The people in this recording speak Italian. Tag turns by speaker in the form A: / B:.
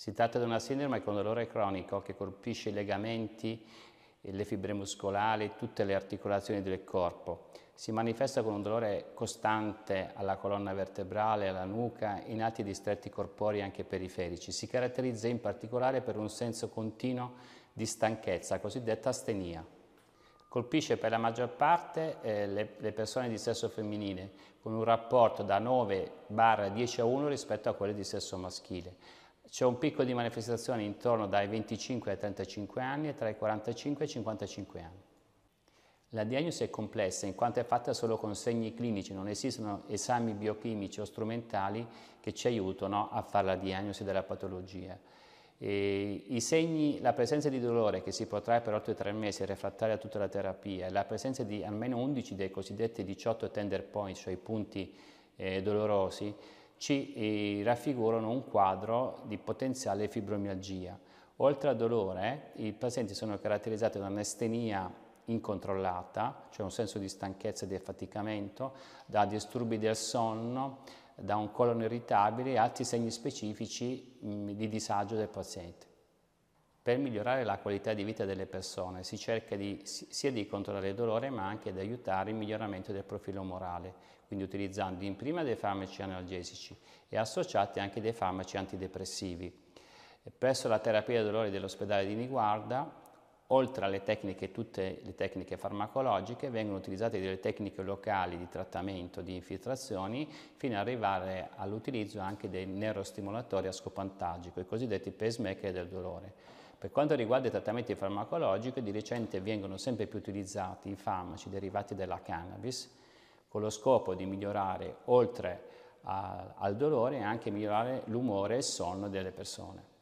A: Si tratta di una sindrome con dolore cronico che colpisce i legamenti, le fibre muscolari, tutte le articolazioni del corpo. Si manifesta con un dolore costante alla colonna vertebrale, alla nuca, in alti distretti corporei anche periferici. Si caratterizza in particolare per un senso continuo di stanchezza, cosiddetta astenia. Colpisce per la maggior parte eh, le, le, persone di sesso femminile, con un rapporto da 9 10 a 1 rispetto a quelle di sesso maschile c'è un picco di manifestazioni intorno dai 25 ai 35 anni e tra i 45 e i 55 anni. La diagnosi è complessa in quanto è fatta solo con segni clinici, non esistono esami biochimici o strumentali che ci aiutano a fare la diagnosi della patologia. Segni, la presenza di dolore che si protrae per 8-3 mesi, refrattaria a tutta la terapia, la presenza di almeno 11 dei cosiddetti 18 tender points, cioè i punti eh, dolorosi, ci eh, raffigurano un quadro di potenziale fibromialgia. Oltre al dolore, i pazienti sono caratterizzati da un'estenia incontrollata, cioè un senso di stanchezza e di affaticamento, da disturbi del sonno, da un colon irritabile e altri segni specifici mm, di disagio del paziente. Per migliorare la qualità di vita delle persone si cerca di, sia di controllare il dolore ma anche di aiutare il miglioramento del profilo morale, quindi utilizzando in prima dei farmaci analgesici e associati anche dei farmaci antidepressivi. Presso la terapia del dolore dell'ospedale di Niguarda, oltre alle tecniche, tutte le tecniche farmacologiche, vengono utilizzate delle tecniche locali di trattamento di infiltrazioni fino ad arrivare all'utilizzo anche dei neurostimolatori a scopo antagico, i cosiddetti pacemaker del dolore. Per quanto riguarda i trattamenti farmacologici, di recente vengono sempre più utilizzati i farmaci derivati dalla cannabis con lo scopo di migliorare, oltre a, al dolore, anche migliorare l'umore e il sonno delle persone.